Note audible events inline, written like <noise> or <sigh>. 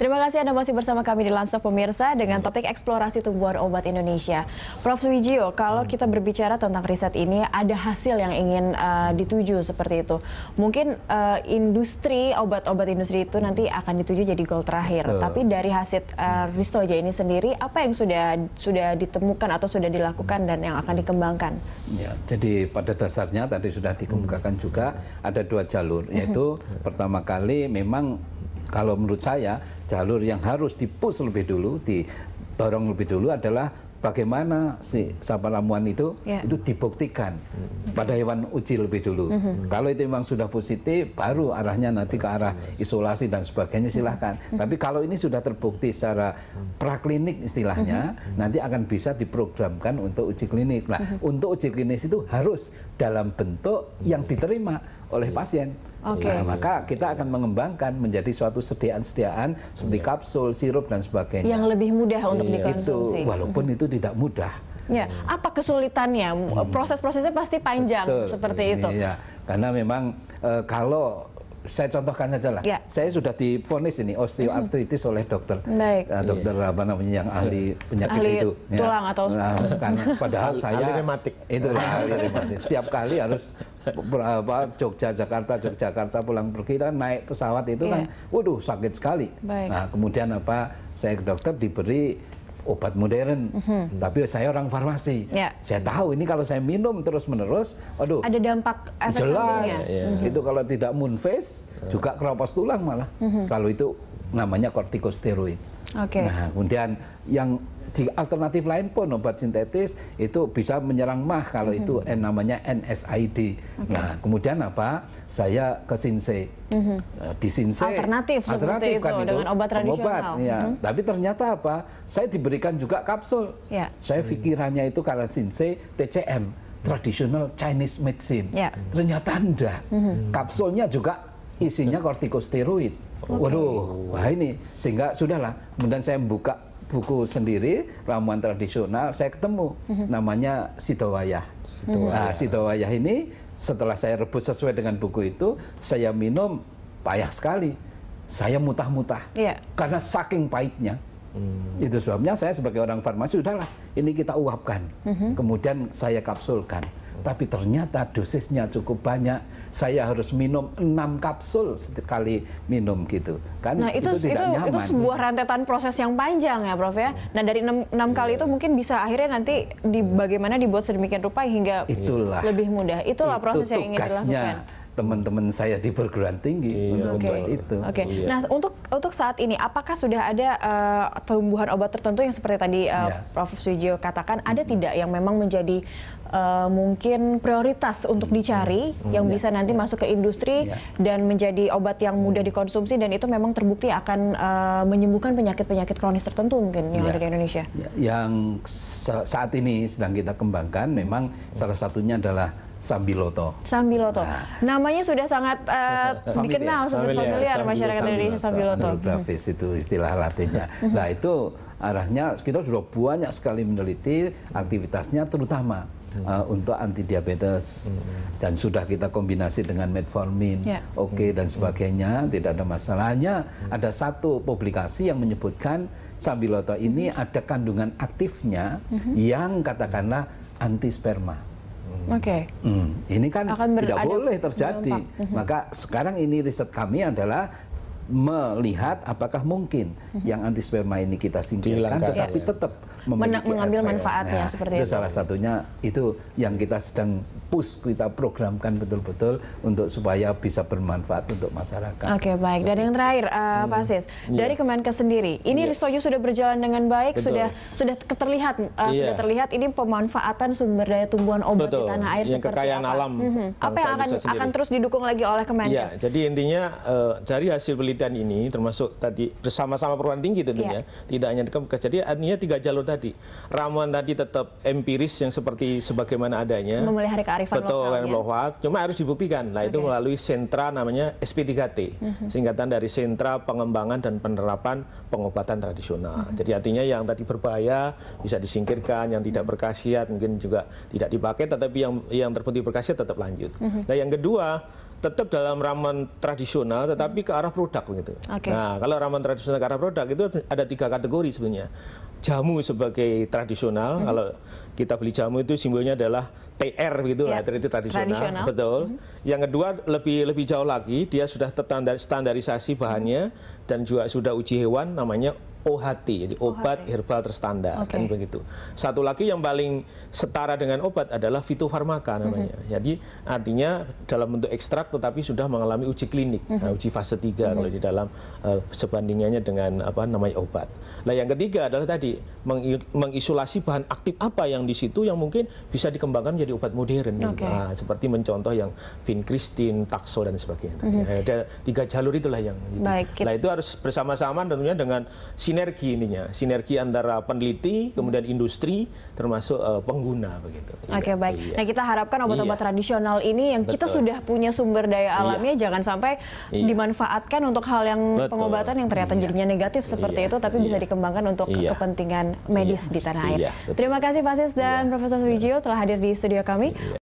Terima kasih Anda masih bersama kami di Lanstock Pemirsa dengan topik eksplorasi tumbuhan obat Indonesia. Prof. Wijio, kalau kita berbicara tentang riset ini, ada hasil yang ingin uh, dituju seperti itu. Mungkin uh, industri, obat-obat industri itu nanti akan dituju jadi goal terakhir. Betul. Tapi dari hasil uh, eh, Ristoja ini sendiri, apa yang sudah sudah ditemukan atau sudah dilakukan dan yang akan dikembangkan? Ya, jadi pada dasarnya tadi sudah dikemukakan juga ada dua jalur, yaitu mhm. pertama kali memang kalau menurut saya jalur yang harus dipus lebih dulu, didorong lebih dulu adalah bagaimana si sampah ramuan itu yeah. itu dibuktikan pada hewan uji lebih dulu. Mm -hmm. Kalau itu memang sudah positif, baru arahnya nanti ke arah isolasi dan sebagainya silahkan. Mm -hmm. Tapi kalau ini sudah terbukti secara praklinik istilahnya, mm -hmm. nanti akan bisa diprogramkan untuk uji klinis. Nah, mm -hmm. untuk uji klinis itu harus dalam bentuk yang diterima oleh iya. pasien. Okay. Nah, maka kita akan mengembangkan menjadi suatu sediaan-sediaan seperti iya. kapsul, sirup dan sebagainya. Yang lebih mudah untuk yeah. dikonsumsi. Itu, walaupun mhm. itu tidak mudah. Ya, apa kesulitannya? Hmm. Proses-prosesnya pasti panjang Betul. seperti itu. Iya, karena memang e, kalau saya contohkan saja lah. Ya. Saya sudah difonis ini osteoartritis oleh dokter, Baik. Uh, dokter ya. apa namanya yang ahli iya. penyakit ahli itu, ya. tulang ya. atau nah, kan, padahal saya ahli Itu ya, ahli rematik. Setiap kali harus apa Jogja Jakarta Jogjakarta pulang pergi kan naik pesawat itu yeah. kan iya. waduh sakit sekali. Baik. Nah, kemudian apa saya ke dokter diberi obat modern. Mm -hmm. Tapi saya orang farmasi. Yeah. Saya tahu ini kalau saya minum terus-menerus, aduh. Ada dampak efek Jelas. Yeah. Mm -hmm. Itu kalau tidak moonface yeah. juga keropos tulang malah. Mm -hmm. Kalau itu namanya kortikosteroid. Okay. Nah, kemudian yang di alternatif lain pun obat sintetis itu bisa menyerang mah kalau mm -hmm. itu mhm. namanya NSID Okay. Nah, kemudian apa? Saya ke Sinse. Mm -hmm. Nah, di Sinse alternatif, alternatif itu, kan itu dengan obat tradisional. Obat, ya. Mm -hmm. Tapi ternyata apa? Saya diberikan juga kapsul. Yeah. Saya pikirannya itu karena Sinse TCM traditional Chinese medicine. Yeah. Ternyata enggak. Mm -hmm. Kapsulnya juga isinya kortikosteroid. Okay. Waduh, wah ini sehingga sudahlah. Kemudian saya buka buku sendiri ramuan tradisional saya ketemu mhm. namanya Sidowayah. Sidowayah. Nah, Sidowayah ini setelah saya rebus sesuai dengan buku itu saya minum payah sekali. Saya mutah-mutah. Yeah. Karena saking pahitnya. Hmm. Itu sebabnya saya sebagai orang farmasi udahlah ini kita uapkan. Mm -hmm. Kemudian saya kapsulkan. Tapi ternyata dosisnya cukup banyak. Saya harus minum enam kapsul sekali minum gitu. Kan nah, itu, itu tidak itu, nyaman. Itu sebuah rentetan proses yang panjang ya, Prof ya. Nah, dari enam 6 kali itu iya. mungkin bisa akhirnya nanti di bagaimana dibuat sedemikian rupa hingga Itulah. lebih mudah. Itulah itu proses yang ingin dilakukan teman-teman saya di perguruan tinggi iya, untuk okay. membuat itu. Oke. Okay. Iya. Nah, untuk untuk saat ini apakah sudah ada uh, tumbuhan obat tertentu yang seperti tadi uh, ya. Prof Sujio katakan ada -hmm. tidak yang memang menjadi uh, mungkin prioritas untuk dicari -hmm. yang iya. bisa nanti iya. masuk ke industri dan menjadi obat yang mudah mm. dikonsumsi dan itu memang terbukti akan uh, menyembuhkan penyakit-penyakit kronis tertentu mungkin yang ya. ada di Indonesia. Yang saat ini sedang kita kembangkan memang mm. salah satunya adalah Sambiloto. Sambiloto. Nah. Namanya sudah sangat uh, <laughs> familiar. dikenal sebagai familiar, familiar masyarakat Sambil, Indonesia Sambiloto. Grafis itu istilah latinnya. <laughs> Mhm. nah, itu arahnya kita sudah banyak sekali meneliti aktivitasnya terutama eh, untuk anti diabetes hmm. dan sudah kita kombinasi dengan metformin, yeah. oke okay, mhm. dan sebagainya, hmm. tidak ada masalahnya. Hmm. Ada satu publikasi yang menyebutkan Sambiloto ini mhm. ada kandungan aktifnya hmm. yang katakanlah anti sperma. Oke. Okay. Hmm, ini kan tidak boleh terjadi. -hmm. Maka sekarang ini riset kami adalah melihat apakah mungkin mhm. yang anti sperma ini kita singkirkan tetapi iya. ya. tetap mengambil manfaatnya nah, seperti itu. Itu salah satunya itu yang kita sedang push kita programkan betul-betul untuk supaya bisa bermanfaat untuk masyarakat. Oke, okay, baik. Dan yang terakhir uh, hmm. Pak Sis, yeah. dari Kemenkes sendiri, ini yeah. Iya. sudah berjalan dengan baik, Betul. sudah sudah terlihat uh, eh, yeah. sudah terlihat ini pemanfaatan sumber daya tumbuhan obat Betul. di tanah air yang seperti kekayaan apa? alam. Mm -hmm. Apa yang akan akan terus didukung lagi oleh Kemenkes? Yeah, jadi intinya uh, dari hasil penelitian dan ini termasuk tadi bersama-sama perguruan tinggi tentunya yeah. tidak hanya di kampus. Jadi artinya tiga jalur tadi. Ramuan tadi tetap empiris yang seperti sebagaimana adanya. Memelihara kearifan betul, lokal. ya? lokal. Cuma harus dibuktikan. lah okay. itu melalui sentra namanya SP3T. Mm-hmm. Singkatan dari sentra pengembangan dan penerapan pengobatan tradisional. Mm-hmm. Jadi artinya yang tadi berbahaya bisa disingkirkan, yang tidak berkhasiat mungkin juga tidak dipakai tetapi yang yang terbukti berkhasiat tetap lanjut. Mm-hmm. Nah, yang kedua tetap dalam ramen tradisional tetapi ke arah produk begitu. Okay. Nah, kalau ramen tradisional ke arah produk itu ada tiga kategori sebenarnya jamu sebagai tradisional. Hmm. Kalau kita beli jamu itu simbolnya adalah TR gitu ya. lah, itu tradisional, betul. Hmm. Yang kedua lebih lebih jauh lagi, dia sudah terstandarisasi standarisasi bahannya hmm. dan juga sudah uji hewan namanya OHT, jadi obat OHT. herbal terstandar okay. kan begitu. Satu lagi yang paling setara dengan obat adalah fitofarmaka namanya. Mm -hmm. Jadi artinya dalam bentuk ekstrak tetapi sudah mengalami uji klinik, mm -hmm. Nah, uji fase 3 mm -hmm. kalau di dalam uh, sebandingannya dengan apa namanya obat. Nah, yang ketiga adalah tadi mengisolasi bahan aktif apa yang di situ yang mungkin bisa dikembangkan menjadi obat modern gitu. okay. nah, seperti mencontoh yang vincristin, taxol dan sebagainya. Mm -hmm. Ada tiga jalur itulah yang gitu. Baik. Nah, itu harus bersama-sama tentunya dengan sinergi ininya, sinergi antara peneliti kemudian industri termasuk uh, pengguna begitu. Oke, okay, baik. Iya. Nah, kita harapkan obat-obat iya. tradisional ini yang Betul. kita sudah punya sumber daya iya. alamnya iya. jangan sampai iya. dimanfaatkan untuk hal yang Betul. pengobatan yang ternyata iya. jadinya negatif seperti iya. itu tapi iya. bisa dikembangkan untuk iya. kepentingan kepentingan medis iya, di tanah iya, air. Terima kasih Pak Sis dan iya. Profesor Wijio telah hadir di studio kami.